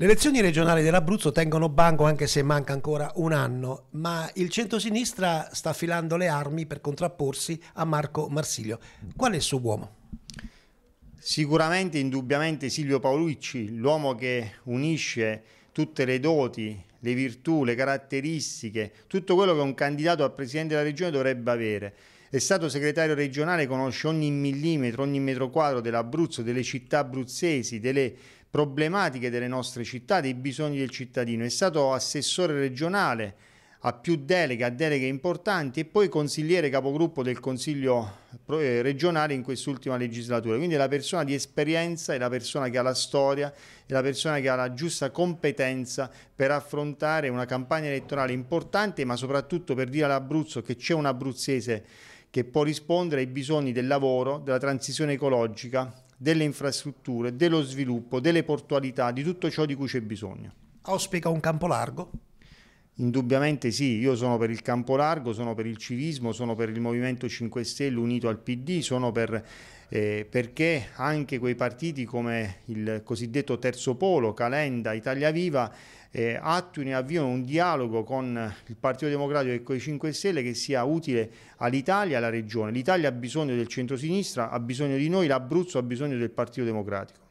Le elezioni regionali dell'Abruzzo tengono banco anche se manca ancora un anno, ma il centrosinistra sta affilando le armi per contrapporsi a Marco Marsilio. Qual è il suo uomo? Sicuramente, indubbiamente Silvio Paolucci, l'uomo che unisce tutte le doti, le virtù, le caratteristiche, tutto quello che un candidato a presidente della regione dovrebbe avere. È stato segretario regionale, conosce ogni millimetro, ogni metro quadro dell'Abruzzo, delle città abruzzesi, delle problematiche delle nostre città, dei bisogni del cittadino. È stato assessore regionale ha più deleghe, ha deleghe importanti e poi consigliere capogruppo del Consiglio eh, regionale in quest'ultima legislatura. Quindi è la persona di esperienza, è la persona che ha la storia, è la persona che ha la giusta competenza per affrontare una campagna elettorale importante, ma soprattutto per dire all'Abruzzo che c'è un abruzzese che può rispondere ai bisogni del lavoro, della transizione ecologica, delle infrastrutture, dello sviluppo, delle portualità, di tutto ciò di cui c'è bisogno. Auspica un campo largo? Indubbiamente sì, io sono per il campo largo, sono per il civismo, sono per il Movimento 5 Stelle unito al PD, sono per, eh, perché anche quei partiti come il cosiddetto Terzo Polo, Calenda, Italia Viva, eh, attuino e avviano un dialogo con il Partito Democratico e con i 5 Stelle che sia utile all'Italia e alla Regione. L'Italia ha bisogno del centrosinistra, ha bisogno di noi, l'Abruzzo ha bisogno del Partito Democratico.